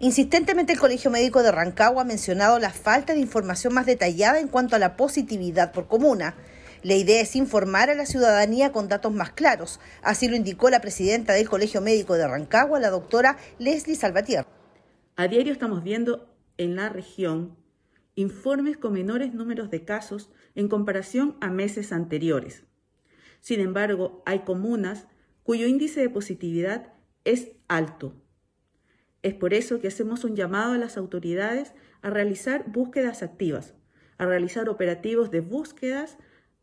Insistentemente el Colegio Médico de Rancagua ha mencionado la falta de información más detallada en cuanto a la positividad por comuna. La idea es informar a la ciudadanía con datos más claros, así lo indicó la presidenta del Colegio Médico de Rancagua, la doctora Leslie Salvatier. A diario estamos viendo en la región informes con menores números de casos en comparación a meses anteriores. Sin embargo, hay comunas cuyo índice de positividad es alto, es por eso que hacemos un llamado a las autoridades a realizar búsquedas activas, a realizar operativos de búsquedas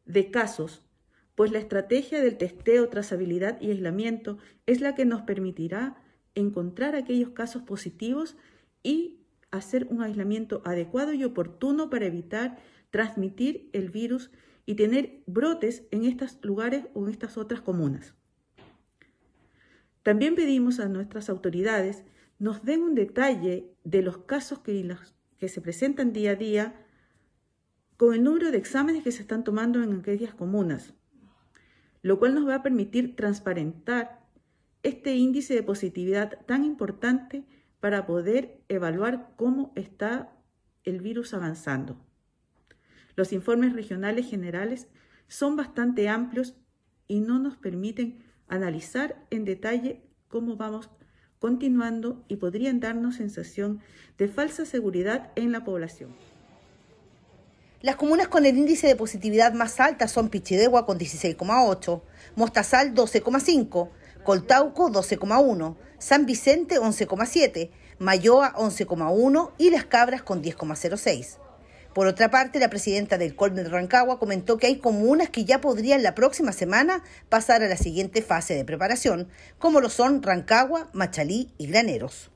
de casos, pues la estrategia del testeo, trazabilidad y aislamiento es la que nos permitirá encontrar aquellos casos positivos y hacer un aislamiento adecuado y oportuno para evitar transmitir el virus y tener brotes en estos lugares o en estas otras comunas. También pedimos a nuestras autoridades nos den un detalle de los casos que, se presentan día a día con el número de exámenes que se están tomando en aquellas comunas, lo cual nos va a permitir transparentar este índice de positividad tan importante para poder evaluar cómo está el virus avanzando. Los informes regionales generales son bastante amplios y no nos permiten analizar en detalle cómo vamos continuando y podrían darnos sensación de falsa seguridad en la población. Las comunas con el índice de positividad más alta son Pichidegua con 16,8, Mostazal 12,5, Coltauco 12,1, San Vicente 11,7, Mayoa 11,1 y Las Cabras con 10,06. Por otra parte, la presidenta del Colmen de Rancagua comentó que hay comunas que ya podrían la próxima semana pasar a la siguiente fase de preparación, como lo son Rancagua, Machalí y Graneros.